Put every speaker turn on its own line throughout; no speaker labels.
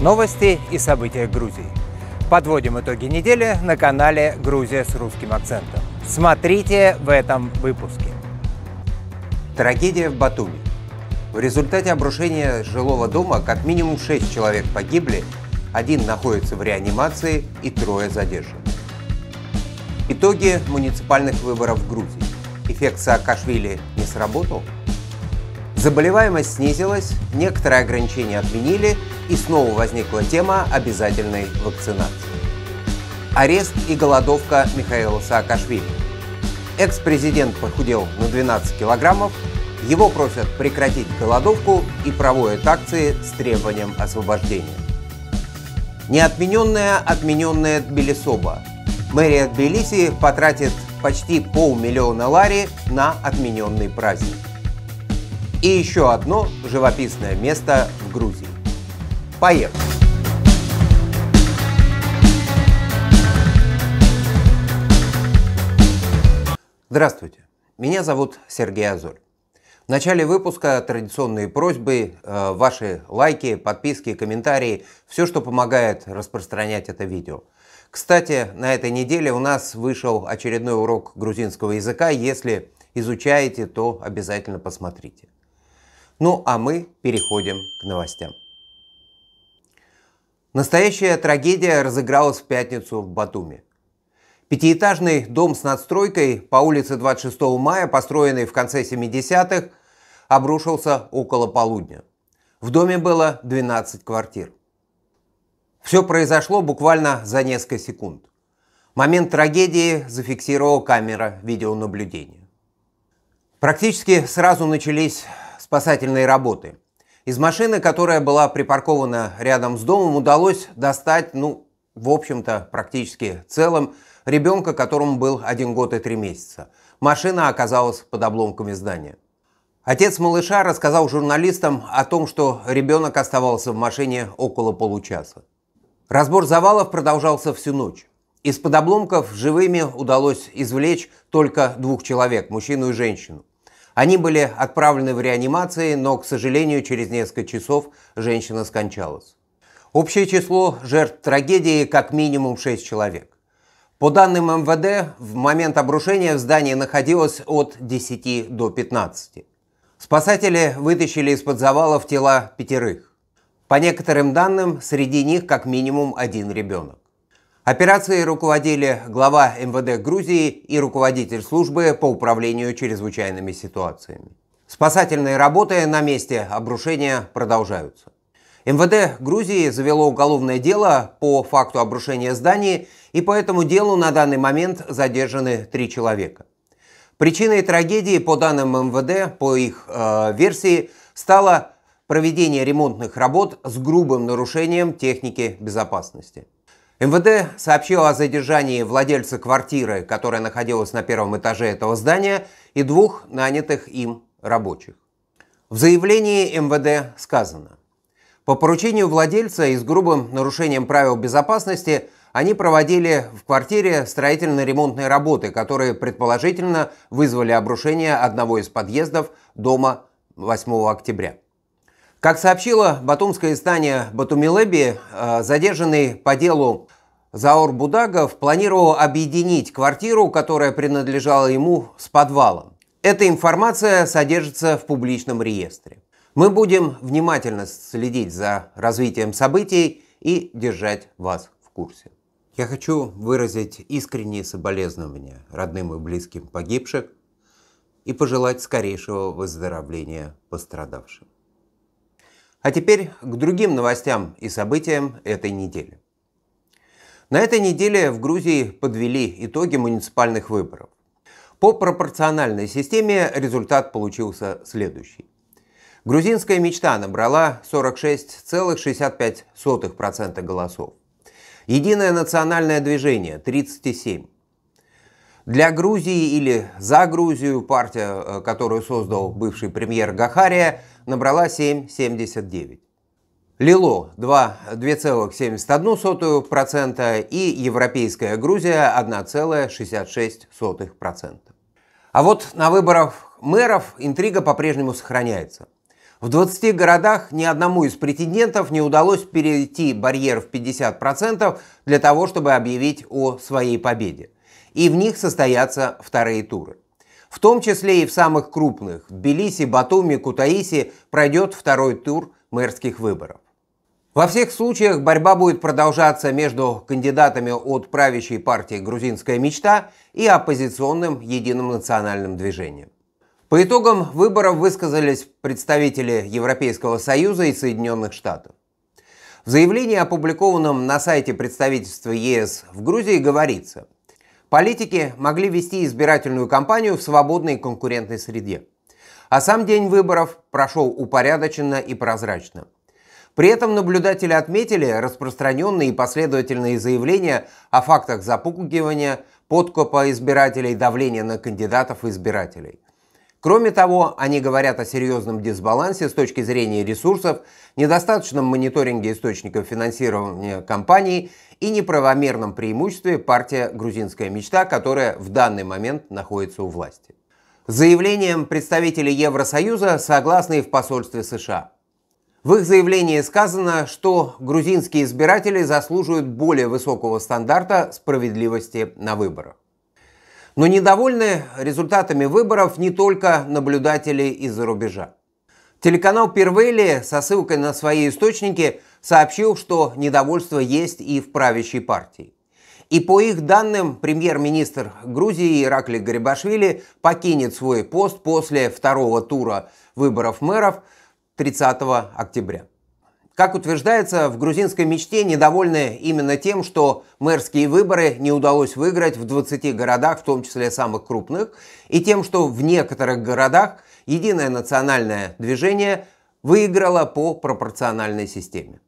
Новости и события Грузии. Подводим итоги недели на канале «Грузия с русским акцентом». Смотрите в этом выпуске. Трагедия в Батуми. В результате обрушения жилого дома как минимум 6 человек погибли, один находится в реанимации и трое задержаны. Итоги муниципальных выборов в Грузии. Эффект Саакашвили не сработал – Заболеваемость снизилась, некоторые ограничения отменили, и снова возникла тема обязательной вакцинации. Арест и голодовка Михаила Саакашвили. Экс-президент похудел на 12 килограммов, его просят прекратить голодовку и проводят акции с требованием освобождения. Неотмененная отмененная Тбилисоба. Мэрия Тбилиси потратит почти полмиллиона лари на отмененный праздник и еще одно живописное место в Грузии. Поехали! Здравствуйте, меня зовут Сергей Азоль. В начале выпуска традиционные просьбы, э, ваши лайки, подписки, комментарии, все, что помогает распространять это видео. Кстати, на этой неделе у нас вышел очередной урок грузинского языка. Если изучаете, то обязательно посмотрите. Ну а мы переходим к новостям. Настоящая трагедия разыгралась в пятницу в Батуми. Пятиэтажный дом с надстройкой по улице 26 мая, построенный в конце 70-х, обрушился около полудня. В доме было 12 квартир. Все произошло буквально за несколько секунд. Момент трагедии зафиксировала камера видеонаблюдения. Практически сразу начались спасательной работы. Из машины, которая была припаркована рядом с домом, удалось достать, ну, в общем-то, практически целым ребенка, которому был один год и три месяца. Машина оказалась под обломками здания. Отец малыша рассказал журналистам о том, что ребенок оставался в машине около получаса. Разбор завалов продолжался всю ночь. Из-под обломков живыми удалось извлечь только двух человек, мужчину и женщину. Они были отправлены в реанимации, но, к сожалению, через несколько часов женщина скончалась. Общее число жертв трагедии как минимум 6 человек. По данным МВД, в момент обрушения в здании находилось от 10 до 15. Спасатели вытащили из-под завалов тела пятерых. По некоторым данным, среди них как минимум один ребенок. Операцией руководили глава МВД Грузии и руководитель службы по управлению чрезвычайными ситуациями. Спасательные работы на месте обрушения продолжаются. МВД Грузии завело уголовное дело по факту обрушения зданий, и по этому делу на данный момент задержаны три человека. Причиной трагедии, по данным МВД, по их э, версии, стало проведение ремонтных работ с грубым нарушением техники безопасности. МВД сообщило о задержании владельца квартиры, которая находилась на первом этаже этого здания, и двух нанятых им рабочих. В заявлении МВД сказано, по поручению владельца и с грубым нарушением правил безопасности они проводили в квартире строительно-ремонтные работы, которые предположительно вызвали обрушение одного из подъездов дома 8 октября. Как сообщила батумская издание Батумилеби, э, задержанный по делу Заор Будагов планировал объединить квартиру, которая принадлежала ему, с подвалом. Эта информация содержится в публичном реестре. Мы будем внимательно следить за развитием событий и держать вас в курсе. Я хочу выразить искренние соболезнования родным и близким погибших и пожелать скорейшего выздоровления пострадавшим. А теперь к другим новостям и событиям этой недели. На этой неделе в Грузии подвели итоги муниципальных выборов. По пропорциональной системе результат получился следующий. Грузинская мечта набрала 46,65% голосов. Единое национальное движение – 37. Для Грузии или за Грузию партия, э, которую создал бывший премьер Гахария – набрала 7,79. Лило 2,71% и Европейская Грузия 1,66%. А вот на выборах мэров интрига по-прежнему сохраняется. В 20 городах ни одному из претендентов не удалось перейти барьер в 50% для того, чтобы объявить о своей победе. И в них состоятся вторые туры. В том числе и в самых крупных – в Тбилиси, Батуми, Кутаиси – пройдет второй тур мэрских выборов. Во всех случаях борьба будет продолжаться между кандидатами от правящей партии «Грузинская мечта» и оппозиционным единым национальным движением. По итогам выборов высказались представители Европейского Союза и Соединенных Штатов. В заявлении, опубликованном на сайте представительства ЕС в Грузии, говорится – Политики могли вести избирательную кампанию в свободной конкурентной среде. А сам день выборов прошел упорядоченно и прозрачно. При этом наблюдатели отметили распространенные и последовательные заявления о фактах запугивания, подкопа избирателей, давления на кандидатов и избирателей. Кроме того, они говорят о серьезном дисбалансе с точки зрения ресурсов, недостаточном мониторинге источников финансирования компаний и неправомерном преимуществе партия «Грузинская мечта», которая в данный момент находится у власти. С заявлением представители Евросоюза согласны и в посольстве США. В их заявлении сказано, что грузинские избиратели заслуживают более высокого стандарта справедливости на выборах. Но недовольны результатами выборов не только наблюдатели из-за рубежа. Телеканал «Первели» со ссылкой на свои источники сообщил, что недовольство есть и в правящей партии. И по их данным, премьер-министр Грузии Иракли Гарибашвили покинет свой пост после второго тура выборов мэров 30 октября. Как утверждается, в грузинской мечте недовольны именно тем, что мэрские выборы не удалось выиграть в 20 городах, в том числе самых крупных, и тем, что в некоторых городах единое национальное движение выиграло по пропорциональной системе.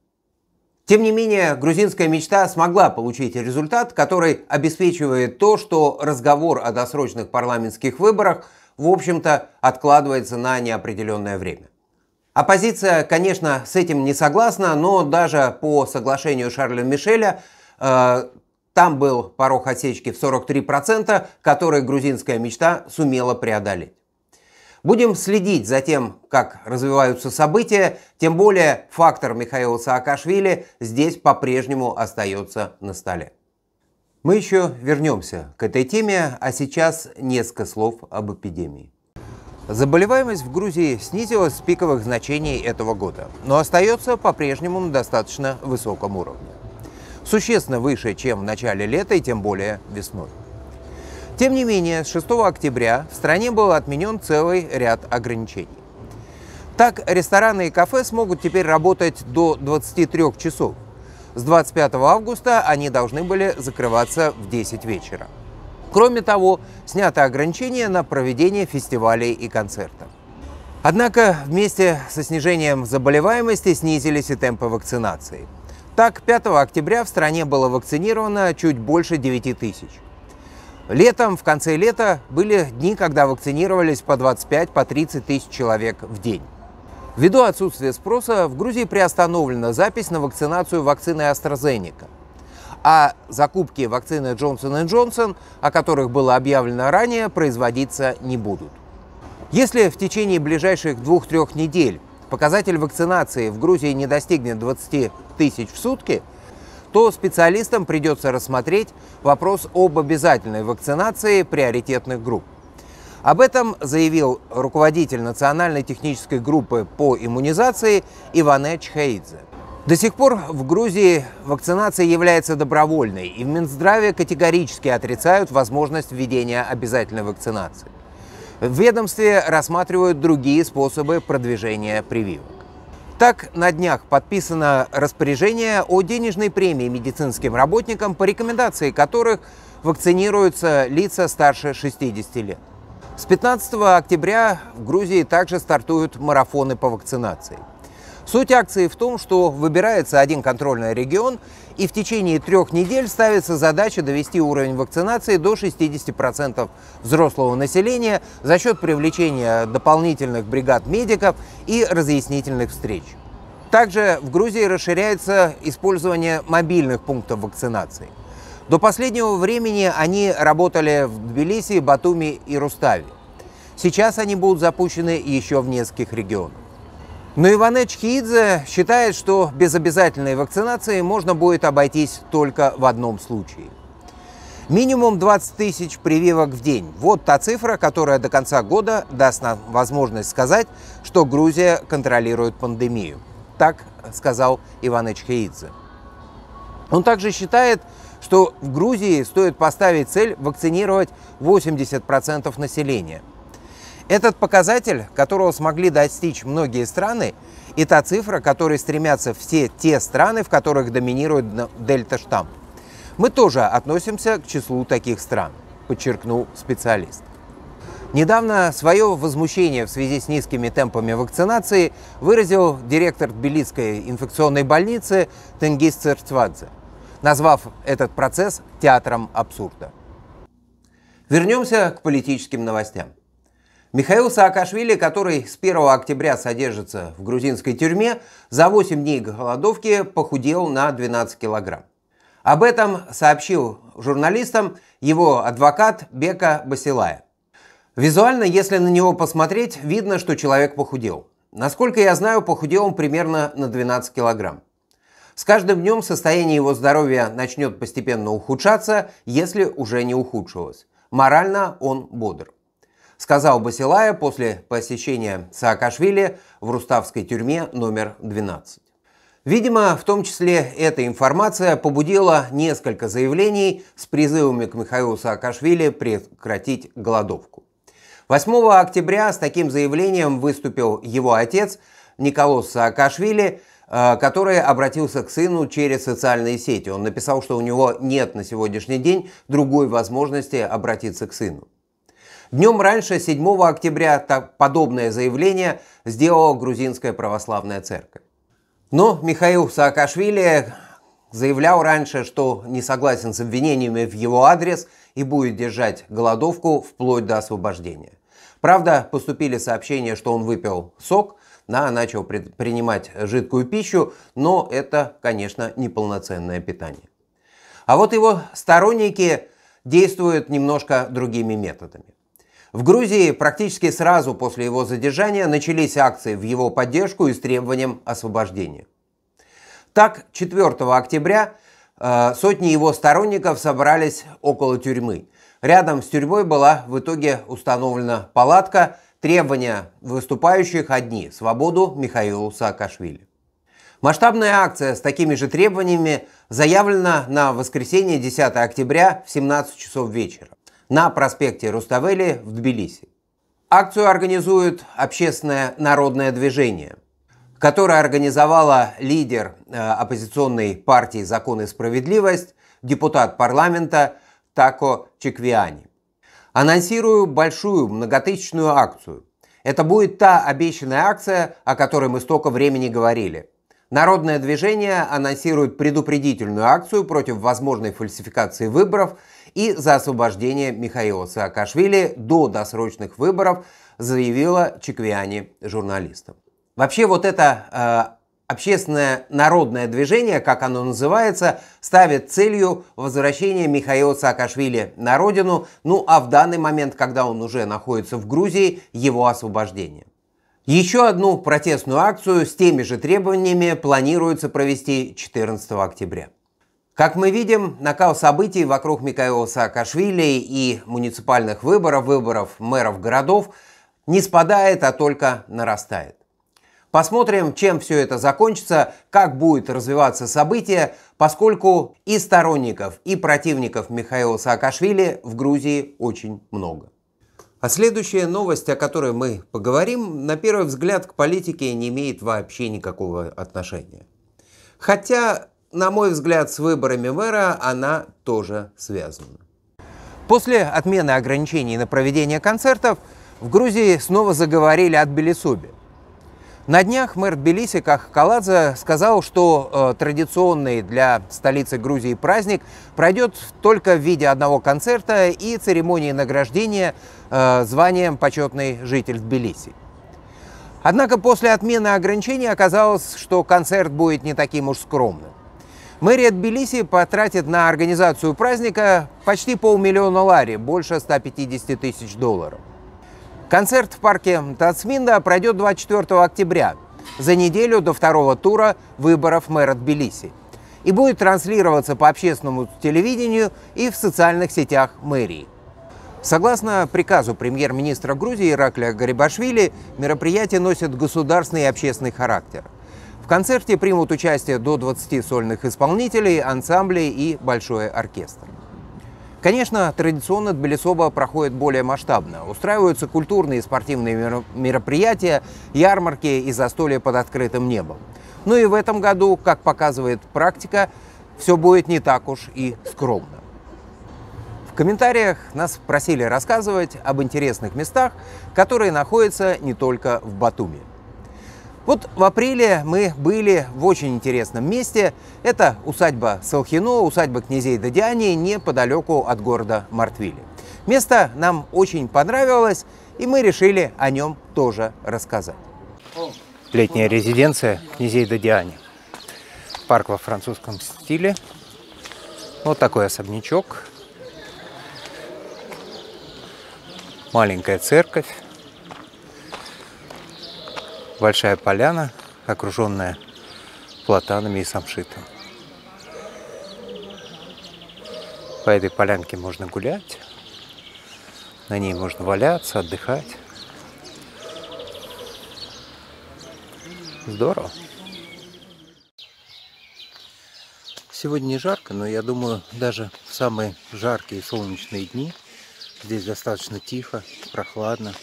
Тем не менее, грузинская мечта смогла получить результат, который обеспечивает то, что разговор о досрочных парламентских выборах, в общем-то, откладывается на неопределенное время. Оппозиция, конечно, с этим не согласна, но даже по соглашению Шарля Мишеля э, там был порог отсечки в 43%, который грузинская мечта сумела преодолеть. Будем следить за тем, как развиваются события, тем более фактор Михаила Саакашвили здесь по-прежнему остается на столе. Мы еще вернемся к этой теме, а сейчас несколько слов об эпидемии. Заболеваемость в Грузии снизилась с пиковых значений этого года, но остается по-прежнему на достаточно высоком уровне. Существенно выше, чем в начале лета и тем более весной. Тем не менее, с 6 октября в стране был отменен целый ряд ограничений. Так, рестораны и кафе смогут теперь работать до 23 часов. С 25 августа они должны были закрываться в 10 вечера. Кроме того, снято ограничение на проведение фестивалей и концертов. Однако вместе со снижением заболеваемости снизились и темпы вакцинации. Так, 5 октября в стране было вакцинировано чуть больше 9 тысяч. Летом, в конце лета, были дни, когда вакцинировались по 25-30 по тысяч человек в день. Ввиду отсутствия спроса в Грузии приостановлена запись на вакцинацию вакцины AstraZeneca а закупки вакцины Johnson Johnson, о которых было объявлено ранее, производиться не будут. Если в течение ближайших двух-трех недель показатель вакцинации в Грузии не достигнет 20 тысяч в сутки, то специалистам придется рассмотреть вопрос об обязательной вакцинации приоритетных групп. Об этом заявил руководитель Национальной технической группы по иммунизации Иванеч Хаидзе. До сих пор в Грузии вакцинация является добровольной, и в Минздраве категорически отрицают возможность введения обязательной вакцинации. В ведомстве рассматривают другие способы продвижения прививок. Так, на днях подписано распоряжение о денежной премии медицинским работникам, по рекомендации которых вакцинируются лица старше 60 лет. С 15 октября в Грузии также стартуют марафоны по вакцинации – Суть акции в том, что выбирается один контрольный регион, и в течение трех недель ставится задача довести уровень вакцинации до 60% взрослого населения за счет привлечения дополнительных бригад медиков и разъяснительных встреч. Также в Грузии расширяется использование мобильных пунктов вакцинации. До последнего времени они работали в Тбилиси, Батуми и Руставе. Сейчас они будут запущены еще в нескольких регионах. Но ну, Иван Эчхидзе считает, что без обязательной вакцинации можно будет обойтись только в одном случае. Минимум 20 тысяч прививок в день. Вот та цифра, которая до конца года даст нам возможность сказать, что Грузия контролирует пандемию. Так сказал Иван Эчхеидзе. Он также считает, что в Грузии стоит поставить цель вакцинировать 80% населения – этот показатель, которого смогли достичь многие страны, и та цифра, которой стремятся все те страны, в которых доминирует дельта штамп Мы тоже относимся к числу таких стран, подчеркнул специалист. Недавно свое возмущение в связи с низкими темпами вакцинации выразил директор Тбилисской инфекционной больницы Тенгиз Церцвадзе, назвав этот процесс театром абсурда. Вернемся к политическим новостям. Михаил Саакашвили, который с 1 октября содержится в грузинской тюрьме, за 8 дней голодовки похудел на 12 килограмм. Об этом сообщил журналистам его адвокат Бека Басилая. Визуально, если на него посмотреть, видно, что человек похудел. Насколько я знаю, похудел он примерно на 12 килограмм. С каждым днем состояние его здоровья начнет постепенно ухудшаться, если уже не ухудшилось. Морально он бодр сказал Басилая после посещения Саакашвили в руставской тюрьме номер 12. Видимо, в том числе эта информация побудила несколько заявлений с призывами к Михаилу Саакашвили прекратить голодовку. 8 октября с таким заявлением выступил его отец Николос Саакашвили, э, который обратился к сыну через социальные сети. Он написал, что у него нет на сегодняшний день другой возможности обратиться к сыну. Днем раньше, 7 октября, так, подобное заявление сделала Грузинская Православная Церковь. Но Михаил Саакашвили заявлял раньше, что не согласен с обвинениями в его адрес и будет держать голодовку вплоть до освобождения. Правда, поступили сообщения, что он выпил сок, да, начал принимать жидкую пищу, но это, конечно, неполноценное питание. А вот его сторонники действуют немножко другими методами. В Грузии практически сразу после его задержания начались акции в его поддержку и с требованием освобождения. Так, 4 октября э, сотни его сторонников собрались около тюрьмы. Рядом с тюрьмой была в итоге установлена палатка. Требования выступающих одни – свободу Михаилу Саакашвили. Масштабная акция с такими же требованиями заявлена на воскресенье 10 октября в 17 часов вечера на проспекте Руставели в Тбилиси. Акцию организует общественное народное движение, которое организовала лидер э, оппозиционной партии «Закон и справедливость», депутат парламента Тако Чеквиани. Анонсирую большую многотысячную акцию. Это будет та обещанная акция, о которой мы столько времени говорили – Народное движение анонсирует предупредительную акцию против возможной фальсификации выборов и за освобождение Михаила Саакашвили до досрочных выборов, заявила Чеквиани журналистам. Вообще вот это э, Общественное народное движение, как оно называется, ставит целью возвращения Михаила Саакашвили на родину, ну а в данный момент, когда он уже находится в Грузии, его освобождение. Еще одну протестную акцию с теми же требованиями планируется провести 14 октября. Как мы видим, накал событий вокруг Михаила Саакашвили и муниципальных выборов, выборов мэров городов не спадает, а только нарастает. Посмотрим, чем все это закончится, как будет развиваться событие, поскольку и сторонников, и противников Михаила Саакашвили в Грузии очень много. А следующая новость, о которой мы поговорим, на первый взгляд к политике не имеет вообще никакого отношения. Хотя на мой взгляд, с выборами мэра она тоже связана. После отмены ограничений на проведение концертов в Грузии снова заговорили от Белисуби. На днях мэр Тбилиси Кахкаладзе сказал, что э, традиционный для столицы Грузии праздник пройдет только в виде одного концерта и церемонии награждения э, званием «Почетный житель Тбилиси». Однако после отмены ограничений оказалось, что концерт будет не таким уж скромным. Мэрия Тбилиси потратит на организацию праздника почти полмиллиона лари, больше 150 тысяч долларов. Концерт в парке Тацминда пройдет 24 октября, за неделю до второго тура выборов мэра Тбилиси, и будет транслироваться по общественному телевидению и в социальных сетях мэрии. Согласно приказу премьер-министра Грузии Иракля Гарибашвили, мероприятие носит государственный и общественный характер – в концерте примут участие до 20 сольных исполнителей, ансамблей и большой оркестр. Конечно, традиционно Тбилисоба проходит более масштабно. Устраиваются культурные и спортивные мероприятия, ярмарки и застолья под открытым небом. Но ну и в этом году, как показывает практика, все будет не так уж и скромно. В комментариях нас просили рассказывать об интересных местах, которые находятся не только в Батуми. Вот в апреле мы были в очень интересном месте. Это усадьба Салхино, усадьба князей Дадиани, неподалеку от города Мартвили. Место нам очень понравилось, и мы решили о нем тоже рассказать.
Летняя резиденция князей Дадиани. Парк во французском стиле. Вот такой особнячок. Маленькая церковь большая поляна, окруженная платанами и самшитом. По этой полянке можно гулять, на ней можно валяться, отдыхать. Здорово. Сегодня не жарко, но я думаю, даже в самые жаркие солнечные дни здесь достаточно тихо, прохладно,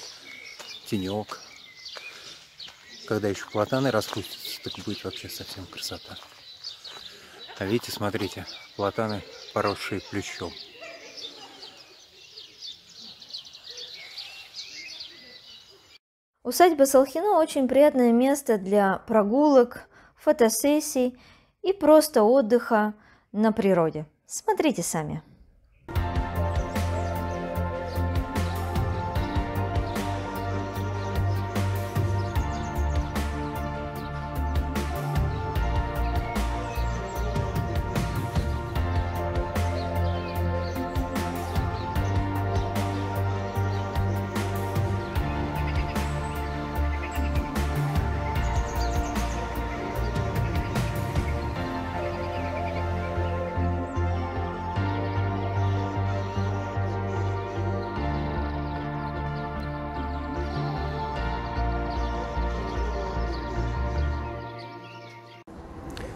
тенек – когда еще платаны распустятся, так будет вообще совсем красота. А видите, смотрите, платаны, поросшие плющом. Усадьба Салхино очень приятное место для прогулок, фотосессий и просто отдыха на природе. Смотрите сами.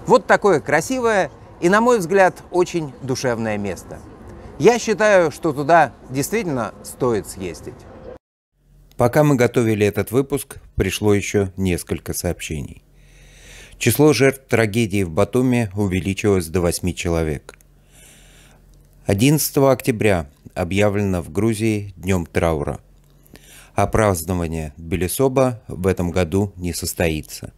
Вот такое красивое и, на мой взгляд, очень душевное место. Я считаю, что туда действительно стоит съездить. Пока мы готовили этот выпуск, пришло еще несколько сообщений. Число жертв трагедии в Батуме увеличилось до 8 человек. 11 октября объявлено в Грузии Днем траура, а празднование Белесоба в этом году не состоится.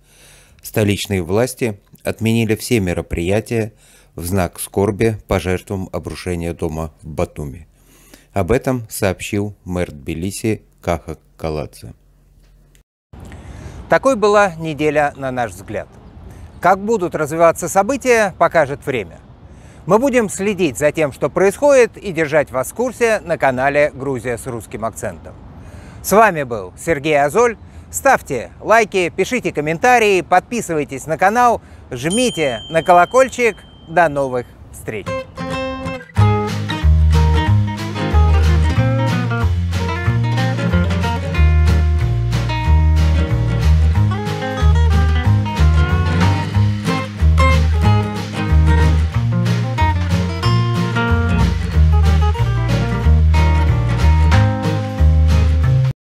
Столичные власти – отменили все мероприятия в знак скорби по жертвам обрушения дома в Батуми. Об этом сообщил мэр Тбилиси Каха Каладзе. Такой была неделя, на наш взгляд. Как будут развиваться события, покажет время. Мы будем следить за тем, что происходит, и держать вас в курсе на канале «Грузия с русским акцентом». С вами был Сергей Азоль. Ставьте лайки, пишите комментарии, подписывайтесь на канал – жмите на колокольчик. До новых встреч!